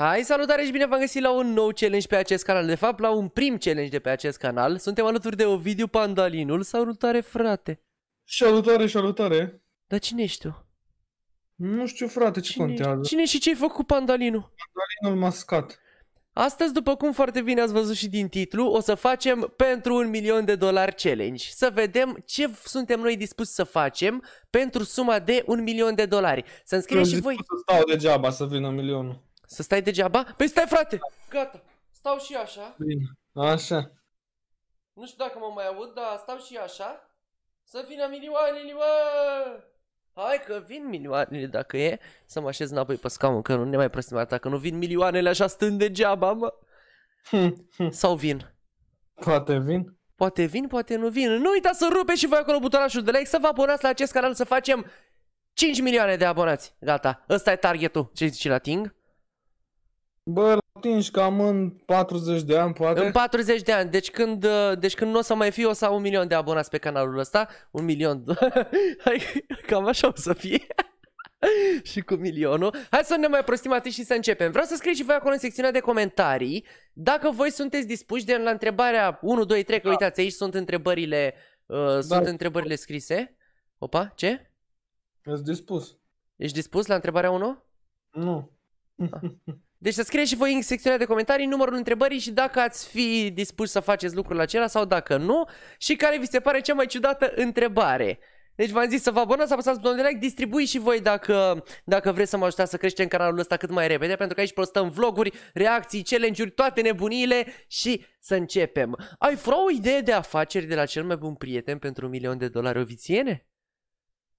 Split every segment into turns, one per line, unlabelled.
Hai, salutare și bine v-am găsit la un nou challenge pe acest canal, de fapt la un prim challenge de pe acest canal. Suntem alături de Ovidiu Pandalinul, salutare frate! Salutare, salutare! Dar cine ești tu? Nu știu frate, ce cine contează? Cine și ce-ai făcut cu Pandalinul? Pandalinul mascat. Astăzi, după cum foarte bine ați văzut și din titlu, o să facem pentru un milion de dolari challenge. Să vedem ce suntem noi dispuși să facem pentru suma de un milion de dolari. Să scrieți și voi... Să stau degeaba să vină milionul. Să stai degeaba? Păi stai frate! Gata, stau și așa. Bine, așa. Nu știu dacă mă mai aud, dar stau și așa. Să vină milioanele, mă! Hai că vin milioanele dacă e. Să mă așez înapoi pe scaun, că nu ne mai prostim atâta, că nu vin milioanele așa stând degeaba, mă. Sau vin. Poate vin. Poate vin, poate nu vin. Nu uita să rupe și voi acolo butonașul de like, să vă abonați la acest canal, să facem 5 milioane de abonați. Gata, ăsta e targetul. Ce zici la Ting?
Bă, la atingi cam în 40 de ani, poate. În
40 de ani, deci când, uh, deci când nu o să mai fiu, o să am un milion de abonați pe canalul ăsta. Un milion, cam așa o să fie. și cu milionul. Hai să ne mai prostim atât și să începem. Vreau să scrieți și voi acolo în secțiunea de comentarii dacă voi sunteți dispuși de la întrebarea 1, 2, 3, că da. uitați aici sunt întrebările, uh, da. sunt întrebările scrise. Opa, ce? Ești dispus. Ești dispus la întrebarea 1? Nu. Ah. Deci să scrieți și voi în secțiunea de comentarii numărul întrebării și dacă ați fi dispus să faceți lucrul acela sau dacă nu și care vi se pare cea mai ciudată întrebare. Deci v-am zis să vă abonați, să apăsați butonul de like, distribui și voi dacă, dacă vreți să mă ajutați să creștem canalul ăsta cât mai repede, pentru că aici postăm vloguri, reacții, challenge-uri, toate nebunile și să începem. Ai vreo o idee de afaceri de la cel mai bun prieten pentru un milion de dolari o vițiene?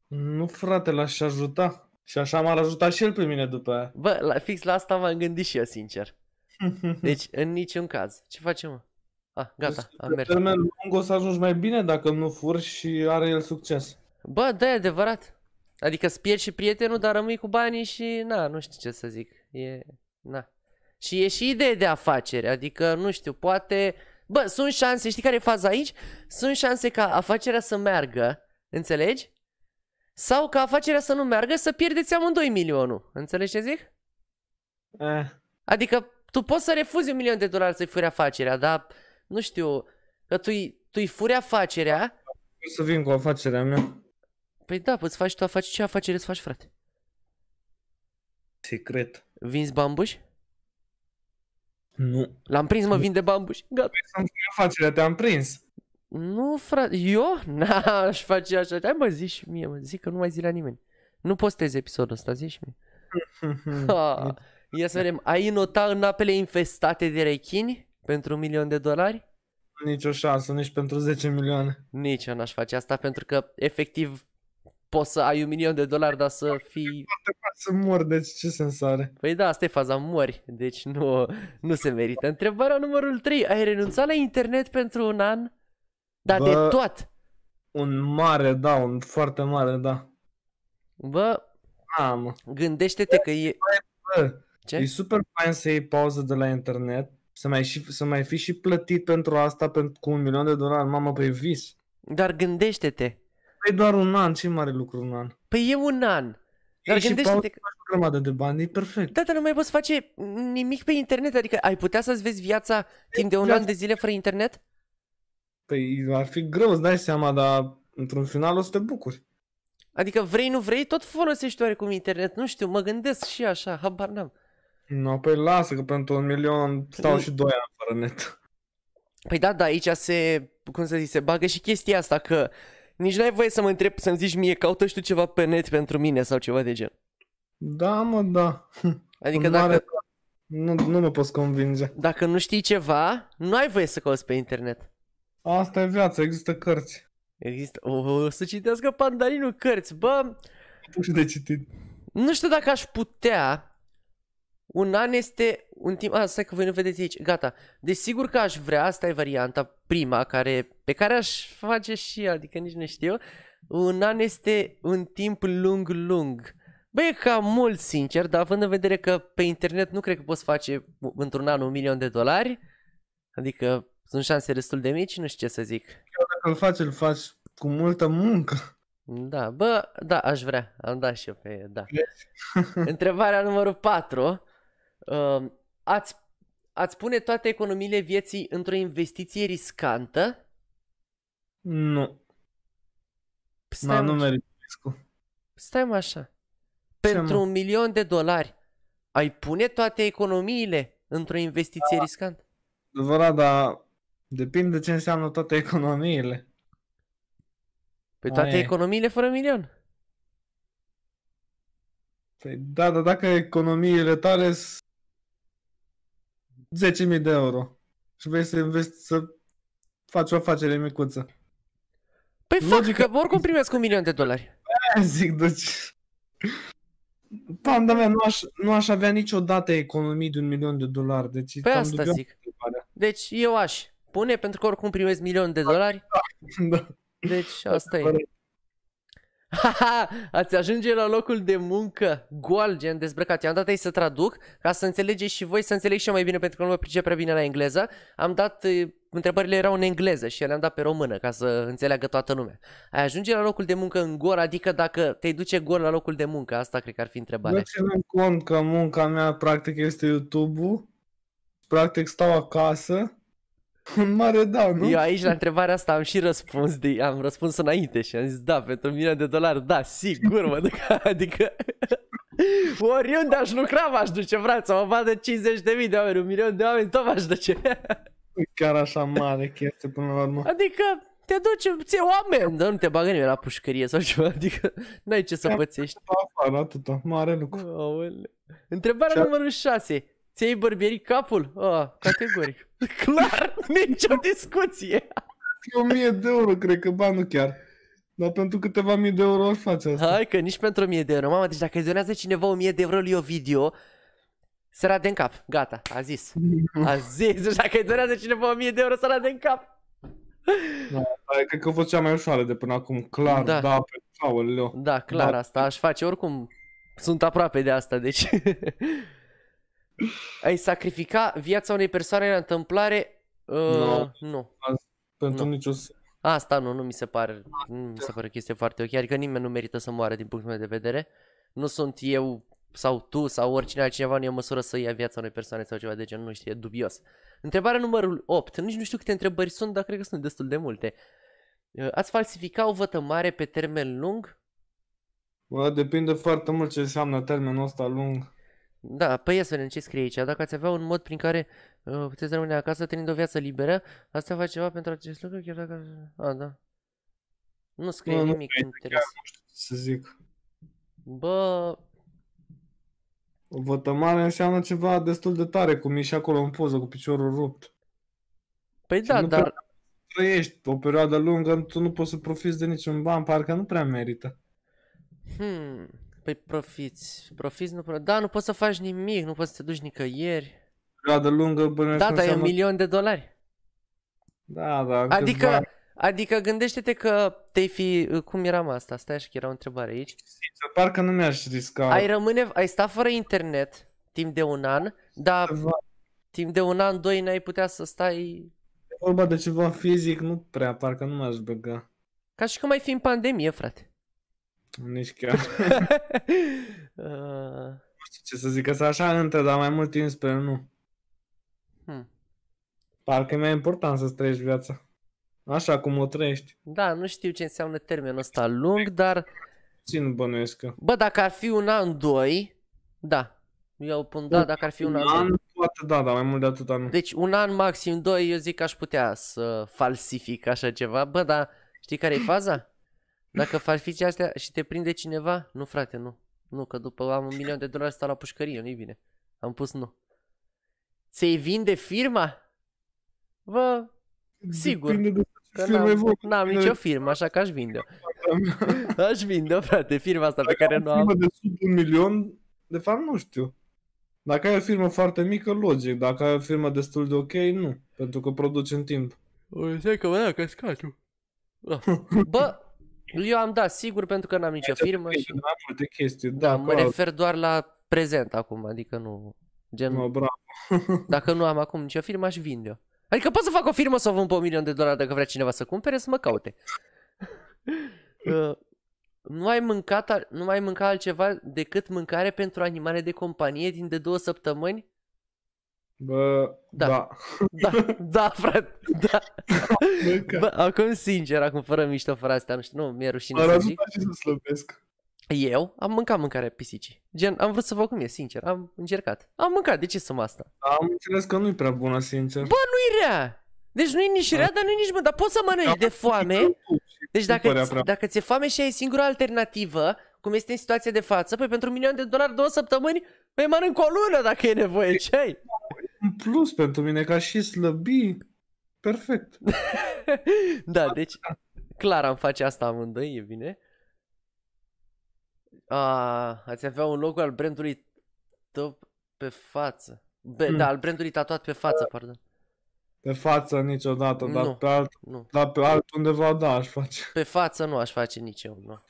Nu frate, l-aș ajuta. Și așa m-ar ajuta și el pe mine după aia. Bă, la, fix la asta m-am gândit și eu, sincer. Deci, în niciun caz. Ce facem, Ah, gata, deci, am mers. termen lung o să ajungi mai bine dacă nu fur și are el succes. Bă, da, e adevărat. Adică îți pierzi și prietenul, dar rămâi cu banii și, na, nu știu ce să zic. E, na. Și e și idee de afaceri, adică, nu știu, poate... Bă, sunt șanse, știi care e faza aici? Sunt șanse ca afacerea să meargă, înțelegi? Sau ca afacerea să nu meargă, să pierdeți amândoi milionul. Înțelegi ce zic? Eh. Adică tu poți să refuzi un milion de dolari să-i furi afacerea, dar nu știu, că tu-i, tu-i furi afacerea...
O să vin cu afacerea mea.
Păi da, poți faci tu afaceri. Ce afacere îți faci, frate? Secret. Vinzi bambuși? Nu. L-am prins, mă, de bambuși. Gata. Păi, afacerea, te-am prins. Nu, frate, eu n-aș face așa. Hai mă, zici și mie, mă, zic că nu mai zi la nimeni. Nu postez episodul ăsta, zici și mie. ha, ia să vedem, ai nota în apele infestate de rechini pentru un milion de dolari? Nici o șansă, nici pentru 10 milioane. Nici eu n-aș face asta pentru că efectiv poți să ai un milion de dolari, dar să fii... Să mor, deci ce sens are? Păi da, asta e faza, mori, deci nu, nu se merită. Întrebarea numărul 3, ai renunțat la internet pentru un an? Dar Bă, de tot.
Un mare da, un foarte mare da.
Bă, Mamă. Da, gândește-te că e...
Ce? E super fain să iei pauză de la internet, să mai, și, să mai fi și plătit pentru asta pentru, cu un milion de dolari, mamă, pe păi vis. Dar gândește-te. Păi doar un an, ce mare lucru un an? Păi e un an. Dar gândește-te că... o grămadă de bani, e perfect. Da, dar
nu mai poți face nimic pe internet, adică ai putea să-ți vezi viața timp de un an de zile fără internet?
Păi ar fi greu, îți dai seama, dar într-un final o să te bucuri.
Adică vrei, nu vrei, tot folosești oarecum internet. Nu știu, mă gândesc și așa, habar n-am.
No, păi lasă că pentru un milion stau și doi ani fără net.
Păi da, da, aici se, cum să zic, se bagă și chestia asta că nici n-ai voie să mă întreb, să-mi zici mie, caută și tu ceva pe net pentru mine sau ceva de gen.
Da, mă, da. Adică nu dacă... Are... nu, nu mă poți convinge.
Dacă nu știi ceva, nu ai voie să cauți pe internet. Asta e viața, există cărți. Există, o, o să citească pandarinul cărți, bă! Nu știu de citit. Nu știu dacă aș putea. Un an este un timp... A, stai că voi nu vedeți aici. Gata. Desigur că aș vrea, asta e varianta prima, care, pe care aș face și eu, adică nici nu știu. Un an este un timp lung, lung. Bă, e cam mult, sincer, dar având în vedere că pe internet nu cred că poți face într-un an un milion de dolari, adică sunt șanse destul de mici, nu știu ce să zic. Eu
dacă îl faci, îl faci cu multă muncă.
Da, bă, da, aș vrea. Am dat și eu pe da. Întrebarea numărul 4. Uh, um, ați, ați pune toate economiile vieții într-o investiție riscantă? Nu. Păi stai da, nu merit Stai mă așa. Pentru mă? un milion de dolari ai pune toate economiile într-o investiție da. riscantă? Adevărat, dar
Depinde ce înseamnă toate economiile. Pe păi toate Aia.
economiile fără milion.
Păi da, dar dacă economiile tale sunt 10.000 de euro și vrei să, investi, să faci o afacere micuță. Păi Logica... fac, că oricum primesc un milion de dolari. Aia zic, deci... Panda mea, nu aș, nu aș avea niciodată economii de un milion de dolari. Deci, păi asta zic.
Deci eu aș Pune pentru că oricum primezi milion de dolari. Da. da. Deci da, asta e. Ați ajunge la locul de muncă goal, gen dezbrăcat. I-am dat ei să traduc ca să înțelegeți și voi, să înțelegeți și eu mai bine pentru că nu mă pricep prea bine la engleză. Am dat, întrebările erau în engleză și le-am dat pe română ca să înțeleagă toată lumea. Ai ajunge la locul de muncă în gol, adică dacă te duce gol la locul de muncă, asta cred că ar fi întrebarea. Nu
ținem cont că munca mea practic este YouTube-ul, practic stau acasă un mare da,
nu? Eu aici la întrebarea asta am și răspuns, de, am răspuns înainte și am zis da, pentru milion de dolari, da, sigur, mă duc, adică, adică... Oriunde aș lucra m-aș duce, frate, să mă vadă 50 de mii de oameni, un milion de oameni, tot m-aș duce.
Chiar așa mare
chestie până la urmă. Adică te duci, ție oameni Dar nu te bagă nimeni la pușcărie sau ceva, adică n-ai ce să pățești. Afară, atâta, mare lucru. Aole. Întrebarea Ce-a... numărul 6. Ți-ai bărbierit capul? Oh, categoric. Clar, nicio
discuție. E o mie de euro, cred că, ba, nu chiar. Dar pentru câteva mii de euro ori
face asta. Hai că nici pentru o mie de euro. Mamă, deci dacă îți donează cineva o mie de euro lui video, se rade în cap. Gata, a zis. A zis. Deci dacă donează cineva o mie de euro, se rade în cap. Da, da cred că a fost cea mai ușoară de până acum. Clar, da, da pe aoleu. Da, clar, da. asta aș face. Oricum, sunt aproape de asta, deci... Ai sacrifica viața unei persoane în întâmplare? Uh, nu. nu. Pentru nu. niciun Asta nu, nu mi se pare, nu mi se da. pare o chestie foarte ok, adică nimeni nu merită să moară din punctul meu de vedere. Nu sunt eu sau tu sau oricine altcineva nu e măsură să ia viața unei persoane sau ceva de genul, nu știu, e dubios. Întrebarea numărul 8, nici nu știu câte întrebări sunt, dar cred că sunt destul de multe. Uh, ați falsifica o vătămare pe termen lung? Bă, depinde foarte mult ce înseamnă termenul ăsta lung. Da, păi ia să vedem ce scrie aici. Dacă ați avea un mod prin care uh, puteți rămâne acasă tenind o viață liberă, asta face ceva pentru acest lucru? Chiar dacă... A, da. Nu scrie nu, nimic nu, interesant. Nu știu ce
să zic.
Bă...
O vătămare înseamnă ceva destul de tare, cum ești acolo în poză cu piciorul rupt.
Păi și da, dar...
Trăiești o perioadă lungă, tu nu poți să profiți de niciun ban, parcă nu prea merită.
Hmm. Păi profiți, profiți nu profiți. Da, nu poți să faci nimic, nu poți să te duci nicăieri.
Perioadă lungă,
până Da, dar e un milion de dolari. Da, da. Adică, câțiva... adică gândește-te că te-ai fi... Cum eram asta? Stai așa că era o întrebare aici.
Sincer, parcă nu mi-aș risca. Ai
rămâne, ai sta fără internet timp de un an, dar ceva. timp de un an, doi n-ai putea să stai...
E vorba de ceva fizic, nu prea, parcă nu m-aș băga.
Ca și cum mai fi în pandemie, frate.
Nici chiar. uh... Nu știu ce să zic, că așa între, dar mai mult timp spre nu. Hmm. Parcă e mai important să-ți trăiești viața. Așa cum o trăiești.
Da, nu știu ce înseamnă termenul ăsta lung, dar... Țin bănuiesc Bă, dacă ar fi un an, doi, da. Eu pun da, dacă ar fi un, un an, an doi. poate da, dar mai mult de atât nu. Deci un an, maxim doi, eu zic că aș putea să falsific așa ceva. Bă, dar știi care e faza? Dacă fiți astea și te prinde cineva, nu frate, nu. Nu, că după am un milion de dolari stau la pușcărie, nu-i bine. Am pus nu. Ți-i vinde firma? Vă, sigur.
Că n-am, n-am nicio firmă,
așa că aș vinde Aș vinde frate, firma asta pe care nu am. de
sub un milion, de fapt nu știu. Dacă ai o firmă foarte mică, logic. Dacă ai o firmă destul de ok, nu. Pentru că produci în timp.
Uite că mă ia da, cascatul. Bă, eu am dat sigur pentru că n-am nicio firmă. Și... Am multe chestii, da. mă refer doar la prezent acum, adică nu... Gen, no, bravo. dacă nu am acum nicio firmă, aș vinde-o. Adică pot să fac o firmă să o vând pe un milion de dolari dacă vrea cineva să cumpere, să mă caute. Uh, nu ai mâncat, nu ai mâncat altceva decât mâncare pentru animale de companie din de două săptămâni? Bă, da. Da, da, da frate, da. Bă, acum sincer, acum fără mișto, fără astea, nu știu, nu, mi-e rușine să zic. și să slăbesc. Eu am mâncat mâncare pisicii. Gen, am vrut să fac cum e, sincer, am încercat. Am mâncat, de ce sunt asta?
Am înțeles că nu-i
prea bună, sincer. Bă, nu-i rea! Deci nu-i nici rea, da. dar nu-i nici bun, dar poți să mănânci de foame. Deci dacă, dacă ți-e foame și ai singura alternativă, cum este în situația de față, păi pentru un milion de dolari două săptămâni, păi mănânc o lună dacă e nevoie, ce ai?
un plus pentru mine, ca și slăbi.
Perfect. da, deci clar am face asta amândoi, e bine. A, ați avea un logo al brandului tău pe față. Be, mm. Da, al brandului tatuat pe față, pardon.
Pe față niciodată, nu, pe alt, nu. dar pe
undeva da aș face. Pe față nu aș face nici eu, nu.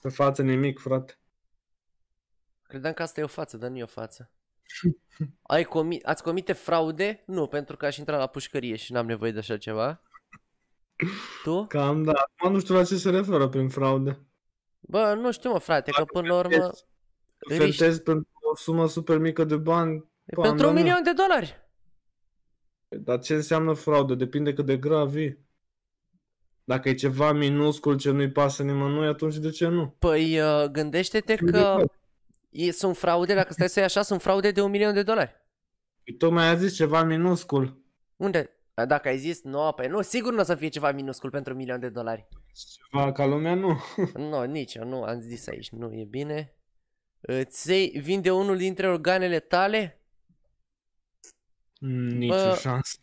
Pe față nimic, frate.
Credeam că asta e o față, dar nu e o față. Ai comi- ați comite fraude? Nu, pentru că aș intra la pușcărie și n-am nevoie de așa ceva.
Tu? Cam da. Mă nu știu la ce se referă prin fraude.
Bă, nu știu mă frate, Dacă că până la urmă... Fentezi
pentru o sumă super mică de bani. Pentru un da, milion de dolari. Păi, dar ce înseamnă fraudă? Depinde cât de grav e. Dacă e ceva minuscul ce nu-i pasă nimănui,
atunci de ce nu? Păi uh, gândește-te că E, sunt fraude, dacă stai să iei așa, sunt fraude de un milion de dolari. Păi tu mi-ai zis ceva minuscul. Unde? Dacă ai zis nu, păi nu, sigur nu o să fie ceva minuscul pentru un milion de dolari. Ceva ca lumea nu. nu, no, nici eu nu, am zis aici, nu e bine. Îți iei, vinde unul dintre organele tale?
Nici o șansă.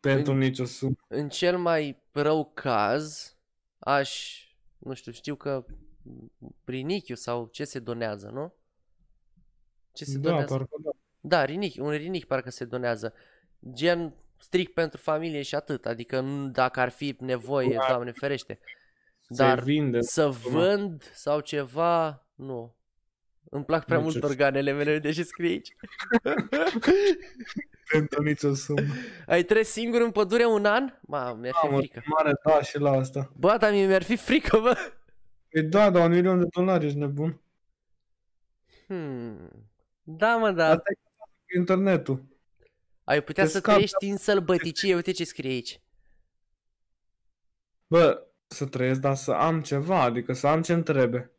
Pentru în, nicio
sumă. În cel mai rău caz, aș, nu știu, știu că prin sau ce se donează, nu? Ce se da, donează? Parcă, da. da, rinichi, un rinichi parcă se donează. Gen strict pentru familie și atât, adică dacă ar fi nevoie, da. doamne ferește. Dar vinde, să vând sau ceva, nu. Îmi plac prea nu mult organele mele, ce scrie aici. pentru nicio sumă. Ai trăit singur în pădure un an? Ma, mi-ar fi da, frică. Mare, da, și la asta. Bă, dar mi-ar fi frică, bă.
Păi da, dar un milion de dolari, ești nebun.
Hmm. Da, mă, da. Asta e internetul. Ai putea să trăiești în sălbăticie, uite ce scrie aici.
Bă, să trăiesc, dar să am ceva, adică să am ce-mi trebuie.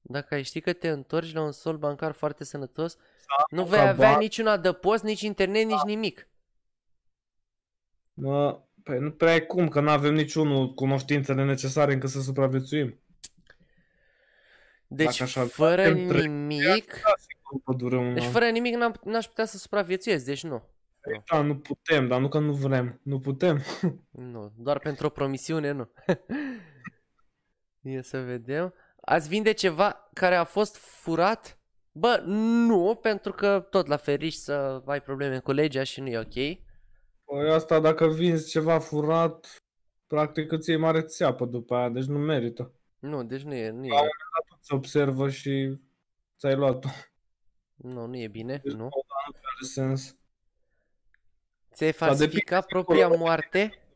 Dacă ai ști că te întorci la un sol bancar foarte sănătos, da, nu vei avea niciun adăpost, nici internet, da. nici nimic.
Mă, păi nu prea e cum, că nu avem niciunul cunoștințele necesare încă să supraviețuim. Deci, fără nimic,
nu dură un Deci fără nimic n-aș putea să supraviețuiesc, deci nu.
Da, nu putem, dar nu că nu vrem. Nu putem.
Nu, doar pentru o promisiune, nu. Ia să vedem. Ați vinde ceva care a fost furat? Bă, nu, pentru că tot la ferici să ai probleme cu legea și nu e ok. Păi asta dacă vinzi
ceva furat, practic îți iei mare țeapă după aia, deci nu merită. Nu, deci nu e. Nu e. La observă și ți-ai luat-o. Nu, nu e bine, deci, nu. se are sens.
Ți-ai falsificat propria moarte?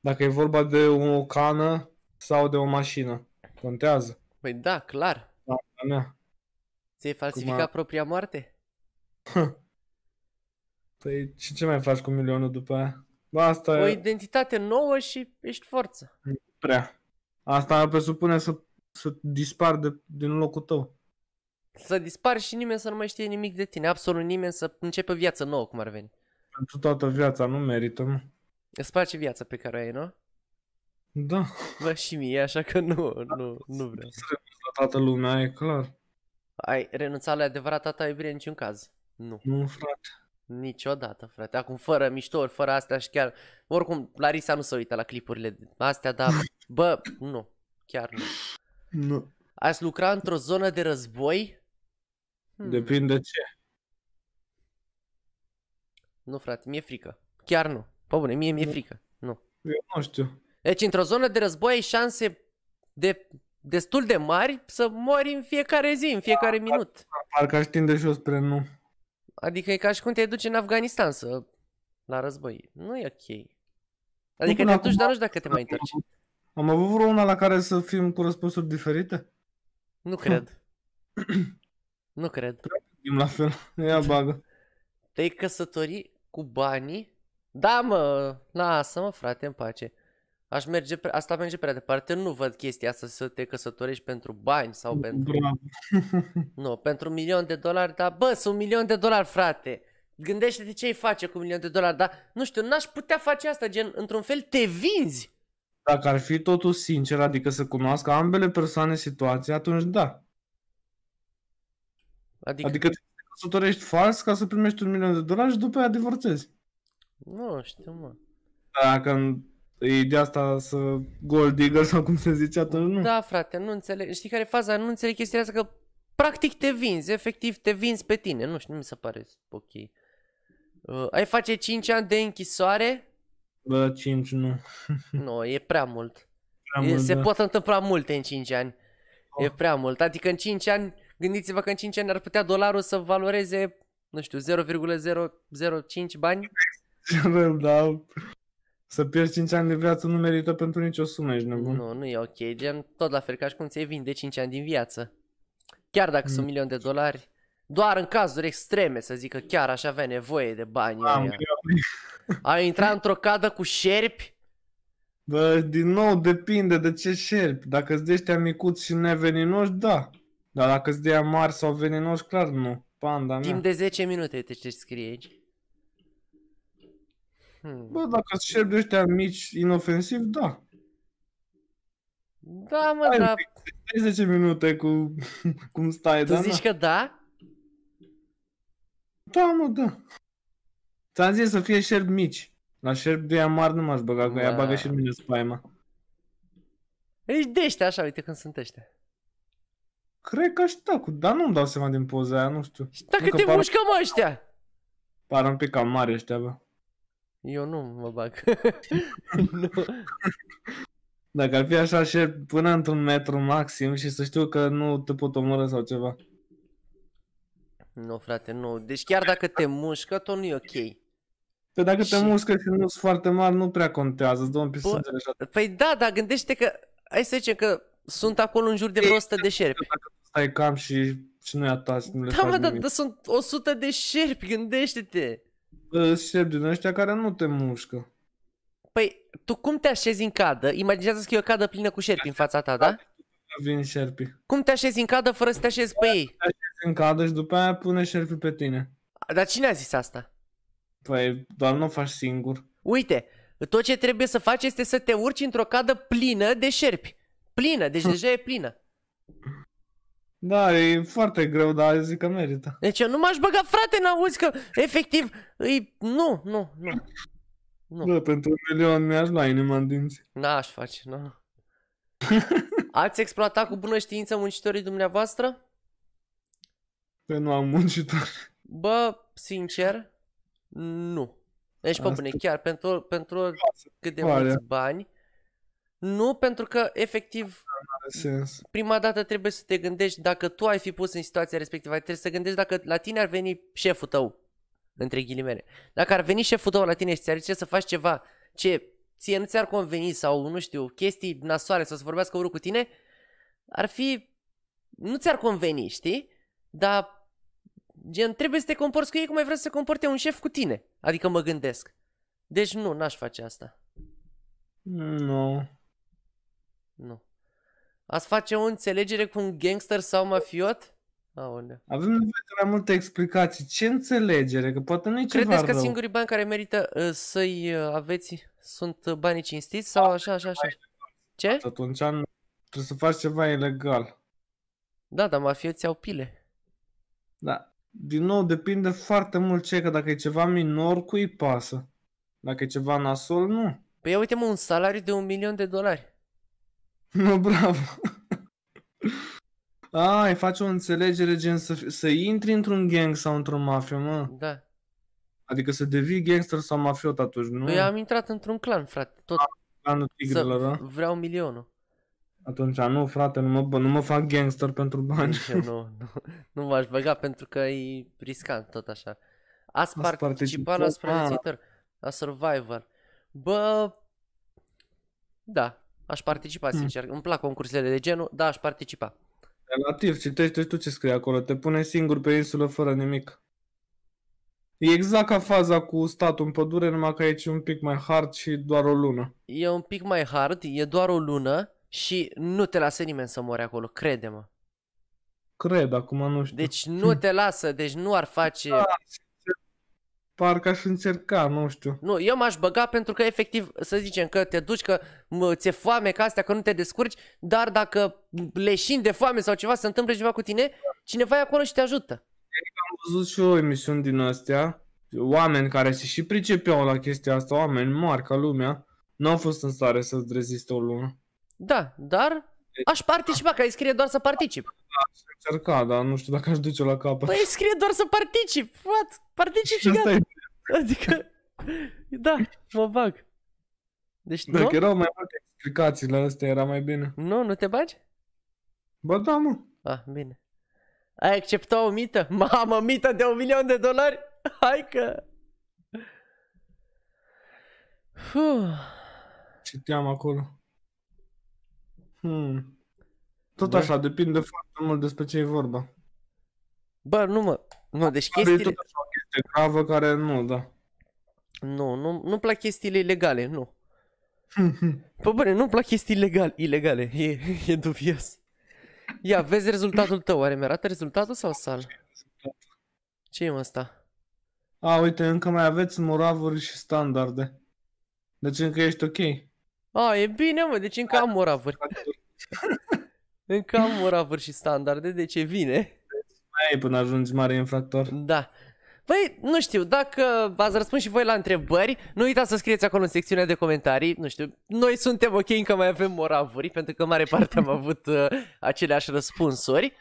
Dacă e vorba de o cană sau de o mașină, contează.
Păi da, clar. Da, da mea. Ți-ai falsificat propria moarte?
Păi și ce mai faci cu milionul după aia?
Bă, asta o e... identitate nouă și ești forță.
Prea. Asta presupune să, să dispar de, din locul tău
să dispari și nimeni să nu mai știe nimic de tine, absolut nimeni să începe viața viață nouă cum ar veni.
Pentru toată viața nu merită, nu?
Îți place viața pe care o ai, nu? Da. Bă, și mie, așa că nu, da, nu, nu vreau. Să renunți
la toată lumea, e clar.
Ai renunțat la adevărat tata iubire în niciun caz? Nu. Nu, frate. Niciodată, frate. Acum, fără miștori, fără astea și chiar... Oricum, Larisa nu se uită la clipurile astea, dar... Bă, nu. Chiar nu. Nu. Ați lucra într-o zonă de război Hmm. Depinde ce. Nu, frate, mi-e frică. Chiar nu. Pă bune, mie mi-e frică. Nu. Eu nu știu. Deci, într-o zonă de război ai șanse de destul de mari să mori în fiecare zi, în fiecare da, minut. Da,
parcă, aș tinde jos spre nu.
Adică e ca și cum te duci în Afganistan să... la război. Nu e ok.
Adică nu, te duci, dar nu
știu dacă te mai întorci.
Am avut vreo una la care să fim cu răspunsuri diferite?
Nu cred. Nu cred. Gândim la fel. Ia bagă. Te-ai căsători cu banii? Da, mă, lasă mă frate în pace. Aș merge, pre... asta merge prea departe, nu văd chestia asta să te căsătorești pentru bani sau pentru... Bravo. nu, pentru un milion de dolari, dar bă, sunt un milion de dolari, frate. Gândește-te ce ai face cu un milion de dolari, dar nu știu, n-aș putea face asta, gen, într-un fel te vinzi.
Dacă ar fi totul sincer, adică să cunoască ambele persoane situația, atunci da. Adică, adică te căsătorești fals ca să primești un milion de dolari și după aia divorțezi.
Nu știu, mă.
Dacă e de asta să gold digger sau cum se zice atunci, nu.
Da, frate, nu înțeleg. Știi care e faza? Nu înțeleg chestia asta că practic te vinzi, efectiv te vinzi pe tine. Nu știu, nu mi se pare ok. Uh, ai face 5 ani de închisoare? Bă,
5 nu.
nu, e prea mult. Prea mult se da. pot întâmpla multe în 5 ani. Oh. E prea mult. Adică în 5 ani Gândiți-vă că în 5 ani ar putea dolarul să valoreze, nu știu, 0,005 bani.
da. Să pierzi 5 ani de viață nu merită pentru nicio sumă, ești nebun.
Nu, nu e ok. Gen, tot la fel ca și cum ți-ai vinde 5 ani din viață. Chiar dacă mm. sunt milion de dolari, doar în cazuri extreme, să zic că chiar aș avea nevoie de bani. Am, A intrat într-o cadă cu șerpi?
Bă, din nou depinde de ce șerpi. Dacă ți dești micuți și neveninoși, da. Dar dacă îți dea mari sau venenoși, clar nu. Panda mea. Timp de
10 minute te ce scrie aici. Hmm. Bă,
dacă îți șerbi ăștia mici, inofensiv, da. Da, mă, Hai, da. 10 minute cu cum stai, tu da? Tu zici da.
că da? Da, mă, da.
Ți-am zis să fie șerbi mici. La șerbi de amar nu m-aș băga, că da. ea bagă și mine spaima.
Ești dește așa, uite când sunt ăștia.
Cred că și tacul, dar nu-mi dau seama din poza aia, nu știu. Și dacă te par... mușcă mă ăștia? Par un pic cam mare ăștia, bă.
Eu nu mă bag. nu.
Dacă ar fi așa și până într-un metru maxim și să știu că nu te pot omoră sau ceva.
Nu, frate, nu. Deci chiar dacă te mușcă, tot nu e ok.
Păi dacă și... te mușcă și nu sunt foarte mari, nu prea contează, dă mi pe sângele
așa. Păi da, dar gândește că, hai să zicem că sunt acolo în jur de vreo 100 de șerpi. Dacă
asta e cam și, și noi atați. Nu le da, mă, dar da, sunt
100 de șerpi, gândește-te.
Șerpi din ăștia care nu te mușcă.
Păi, tu cum te așezi în cadă? Imaginează-ți că e o cadă plină cu șerpi în fața ta, da?
Vin șerpi.
Cum te așezi în cadă fără să te așezi pe ei? Te așezi în cadă și după aia pune șerpi pe tine. Dar cine a zis asta? Păi, doar nu o faci singur. Uite, tot ce trebuie să faci este să te urci într-o cadă plină de șerpi. Plină, deci deja e plină.
Da, e foarte greu, dar zic că merită.
Deci eu nu m-aș băga, frate, n-auzi că efectiv îi... Nu, nu, nu.
nu. Da, pentru un milion mi-aș lua inima în dinți.
N-aș face, nu. Ați exploatat cu bună știință muncitorii dumneavoastră? Pe
păi nu am muncitor.
Bă, sincer, nu. Deci, pe bune, chiar pentru, pentru cât de mulți bani, nu, pentru că efectiv sens. prima dată trebuie să te gândești dacă tu ai fi pus în situația respectivă, trebuie să te gândești dacă la tine ar veni șeful tău, între ghilimele. Dacă ar veni șeful tău la tine și ți-ar zice să faci ceva ce ție nu ți-ar conveni sau, nu știu, chestii nasoare sau să vorbească urât cu tine, ar fi... nu ți-ar conveni, știi? Dar, gen, trebuie să te comporți cu ei cum ai vrea să se comporte un șef cu tine. Adică mă gândesc. Deci nu, n-aș face asta. Nu. No. Nu. Ați face o înțelegere cu un gangster sau mafiot? Aolea.
Avem nevoie de mai multe explicații. Ce înțelegere? Că poate nu e ceva Credeți că rău. singurii
bani care merită uh, să-i uh, aveți sunt uh, banii cinstiți sau da, așa, așa, așa? Ce?
Atunci trebuie să faci ceva ilegal.
Da, dar mafioții au pile.
Da. Din nou, depinde foarte mult ce, că dacă e ceva minor, cui pasă? Dacă e ceva nasol, nu.
Păi uite mă, un salariu de un milion de dolari.
Nu, bravo. A, ai face o înțelegere gen să, să intri într-un gang sau într-o mafie, mă. Da. Adică să devii gangster sau mafiot atunci, nu? Eu am
intrat într-un clan, frate. Tot. A, ah, clanul tigrilor, să... da? Vreau milionul.
Atunci, nu, frate, nu mă, bă, nu mă fac gangster pentru bani. Nu, nu, nu,
nu m-aș băga pentru că e riscant tot așa. Ați, Ați participat la supraviețuitor, ah. la Survivor. Bă, da, Aș participa, hmm. sincer. Îmi plac concursele de genul, da, aș participa.
Relativ, citește tu ce scrie acolo. Te pune singur pe insulă fără nimic. E exact ca faza cu statul în pădure, numai că aici e un pic mai hard și doar o lună.
E un pic mai hard, e doar o lună și nu te lasă nimeni să mori acolo, crede-mă.
Cred, acum nu știu. Deci
nu te lasă, deci nu ar face... Da,
parcă aș încerca, nu știu.
Nu, eu m-aș băga pentru că efectiv, să zicem că te duci, că ți-e foame ca astea, că nu te descurci, dar dacă leșin de foame sau ceva, se întâmplă ceva cu tine, cineva e acolo și te ajută.
Am văzut și eu emisiuni din astea, oameni care se și pricepeau la chestia asta, oameni mari ca lumea, nu au fost în stare să reziste o lună.
Da, dar aș participa, că ai scrie doar să particip. Da,
aș încerca, dar nu știu dacă aș duce la capăt. Păi
scrie doar să particip, what? Particip și, și gata. E... Adică, da, mă bag. Deci, Dacă nu? erau mai multe
explicații
la astea, era mai bine. Nu, nu te bagi? Ba da, mă. Ah, bine. Ai acceptat o mită? Mamă, mită de un milion de dolari? Hai că... Huh.
Citeam acolo. Hmm. Tot Bă. așa, depinde foarte mult despre ce e vorba. Bă, nu mă... Nu, deci chestiile... Tot așa
gravă care nu, da. Nu, nu, nu plac chestiile ilegale, nu. Pă bune, nu-mi plac chestii ilegale, ilegale, e, e dubios. Ia, vezi rezultatul tău, oare mi arată rezultatul sau sal? ce e asta?
A, uite, încă mai aveți moravuri și standarde. Deci încă ești ok.
A, e bine, mă, deci încă am moravuri. încă am moravuri și standarde, deci e bine. Mai ai până ajungi mare infractor. Da. Păi, nu știu, dacă ați răspuns și voi la întrebări, nu uitați să scrieți acolo în secțiunea de comentarii, nu știu, noi suntem ok, încă mai avem moravuri, pentru că mare parte am avut uh, aceleași răspunsuri.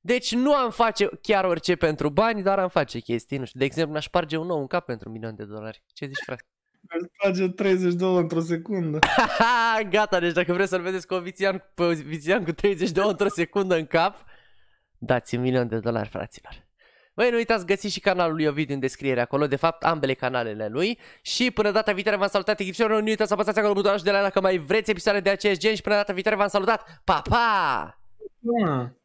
Deci nu am face chiar orice pentru bani, dar am face chestii, nu știu, de exemplu, mi-aș parge un nou în cap pentru un milion de dolari. Ce zici, frate?
Îl trage 32 într-o secundă.
Gata, deci dacă vreți să-l vedeți cu Vițian, pe Vițian cu 32 într-o secundă în cap, dați un milion de dolari, fraților. Băi, nu uitați, găsiți și canalul lui Ovidiu în descriere acolo, de fapt ambele canalele lui. Și până data viitoare v-am salutat echipșorul, nu uitați să apăsați acolo butonul de la dacă mai vreți episoade de acest gen și până data viitoare v-am salutat. Pa, pa!
Yeah.